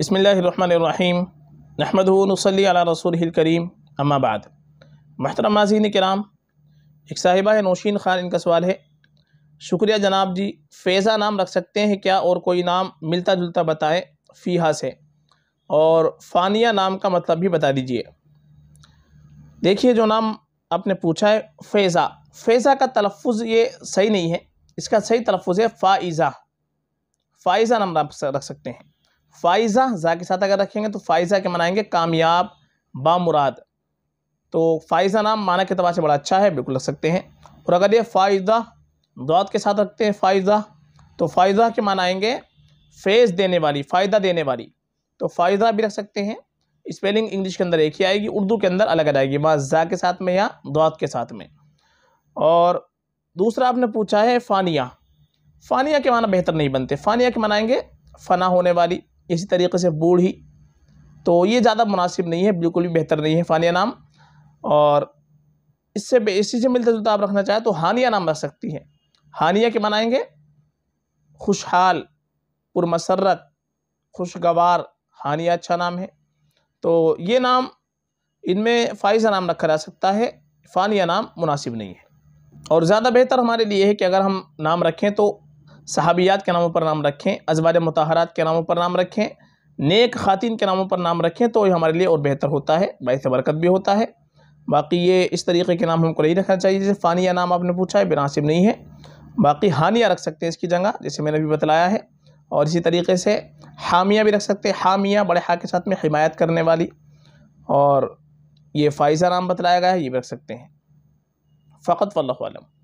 बसमीम नहमदनसली रसूल करीम अम्माबाद महतरम नाजीन कराम एक साहिबा नौशीन खान इनका सवाल है शुक्रिया जनाब जी फैज़ा नाम रख सकते हैं क्या और कोई नाम मिलता जुलता बताएं फ़ीहा से और फ़ानिया नाम का मतलब भी बता दीजिए देखिए जो नाम आपने पूछा है फैज़ा फैज़ा का तलफ़ ये सही नहीं है इसका सही तलफ़ है फ़ाइज़ा फ़ाइज़ा नाम रख सकते हैं फ़ाइज़ा ज़ा के साथ अगर रखेंगे तो फ़ाइज़ा के मनाएंगे कामयाब बामुराद तो फ़ाइज़ा नाम माना के तबाह से बड़ा अच्छा है बिल्कुल रख सकते हैं और अगर ये फ़ाइज़ा दौत के साथ रखते हैं फ़ाइज़ा तो फ़ाइज़ा के मनाएंगे फेज़ देने वाली फ़ायदा देने वाली तो फ़ाइज़ा भी रख सकते हैं स्पेलिंग इंग्लिश के अंदर एक ही आएगी उर्दू के अंदर अलग आएगी वहाँ जा के साथ में या दौत के साथ में और दूसरा आपने पूछा है फ़ानिया फ़ानिया के माना बेहतर नहीं बनते फ़ानिया के मनाएंगे फ़ना होने वाली इसी तरीके से बूढ़ी तो ये ज़्यादा मुनासिब नहीं है बिल्कुल भी बेहतर नहीं है फ़ानिया नाम और इससे इसी से मिलता जुलता आप रखना चाहें तो हानिया नाम रख सकती हैं हानिया के मनाएँगे खुशहाल पुरमसरत खुशगवार हानिया अच्छा नाम है तो ये नाम इनमें फ़ाइजा नाम रखा जा सकता है फ़ानिया नाम मुनासिब नहीं है और ज़्यादा बेहतर हमारे लिए है कि अगर हम नाम रखें तो सहाबियात के नामों पर नाम रखें अजवाज मतहरात के नामों पर नाम रखें नेक ख़ातिन के नामों पर नाम रखें तो ये हमारे लिए और बेहतर होता है बाईस बरकत भी होता है बाकी ये इस तरीके के नाम हमको नहीं रखना चाहिए जैसे फ़ानिया नाम आपने पूछा है बेनासिब नहीं है बाकी हानिया रख सकते हैं इसकी जगह जैसे मैंने भी बतलाया है और इसी तरीके से हामिया भी रख सकते हैं हामिया बड़े हा के साथ में हिमायत करने वाली और ये फ़ाइज़ा नाम बतलाया गया है ये भी रख सकते हैं फ़कत वल्लम